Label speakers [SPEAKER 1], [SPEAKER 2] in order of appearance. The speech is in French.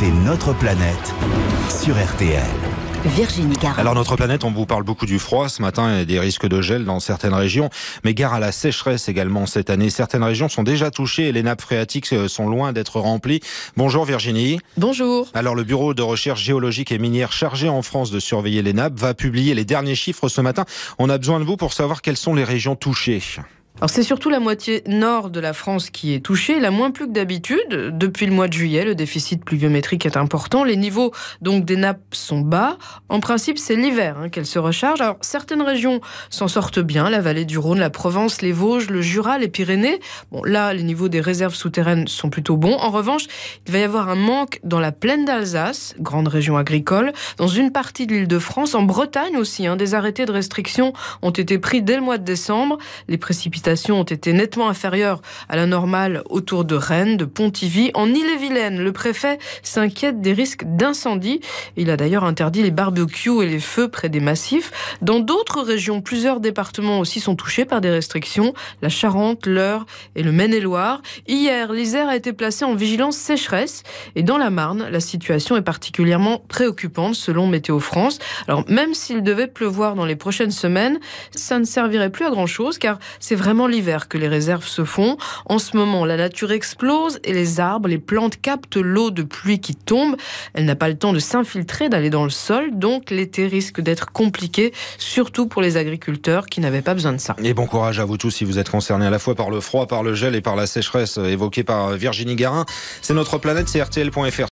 [SPEAKER 1] c'est notre planète sur RTL. Virginie Alors notre planète, on vous parle beaucoup du froid ce matin et des risques de gel dans certaines régions, mais gare à la sécheresse également cette année. Certaines régions sont déjà touchées et les nappes phréatiques euh, sont loin d'être remplies. Bonjour Virginie. Bonjour. Alors le bureau de recherche géologique et minière chargé en France de surveiller les nappes va publier les derniers chiffres ce matin. On a besoin de vous pour savoir quelles sont les régions touchées.
[SPEAKER 2] Alors c'est surtout la moitié nord de la France qui est touchée, la moins plus que d'habitude. Depuis le mois de juillet, le déficit pluviométrique est important. Les niveaux donc des nappes sont bas. En principe, c'est l'hiver hein, qu'elles se rechargent. Alors certaines régions s'en sortent bien, la vallée du Rhône, la Provence, les Vosges, le Jura, les Pyrénées. Bon, là, les niveaux des réserves souterraines sont plutôt bons. En revanche, il va y avoir un manque dans la plaine d'Alsace, grande région agricole, dans une partie de l'Île-de-France, en Bretagne aussi. Hein. des arrêtés de restriction ont été pris dès le mois de décembre. Les précipitations ont été nettement inférieures à la normale autour de Rennes, de Pontivy. En Ille-et-Vilaine, le préfet s'inquiète des risques d'incendie. Il a d'ailleurs interdit les barbecues et les feux près des massifs. Dans d'autres régions, plusieurs départements aussi sont touchés par des restrictions. La Charente, l'Eure et le Maine-et-Loire. Hier, l'Isère a été placée en vigilance sécheresse. Et dans la Marne, la situation est particulièrement préoccupante selon Météo France. Alors même s'il devait pleuvoir dans les prochaines semaines, ça ne servirait plus à grand-chose car c'est vraiment l'hiver, que les réserves se font. En ce moment, la nature explose et les arbres, les plantes captent l'eau de pluie qui tombe. Elle n'a pas le temps de s'infiltrer, d'aller dans le sol, donc l'été risque d'être compliqué, surtout pour les agriculteurs qui n'avaient pas besoin de ça. Et bon
[SPEAKER 1] courage à vous tous si vous êtes concernés à la fois par le froid, par le gel et par la sécheresse évoquée par Virginie Garin. C'est notre planète, c'est rtl.fr.